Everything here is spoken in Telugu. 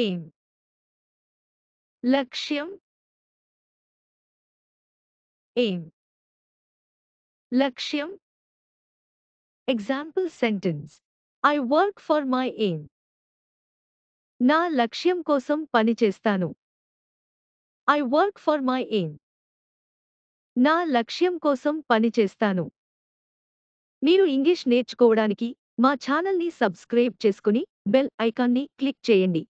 ఎయిమ్ లక్ష్యం ఎయిమ్ లక్ష్యం example sentence I work for my aim నా లక్ష్యం కోసం పనిచేస్తాను I work for my aim నా లక్ష్యం కోసం పనిచేస్తాను మీరు ఇంగ్లీష్ నేర్చుకోవడానికి మా ఛానల్ని సబ్స్క్రైబ్ చేసుకుని బెల్ ఐకాన్ని క్లిక్ చేయండి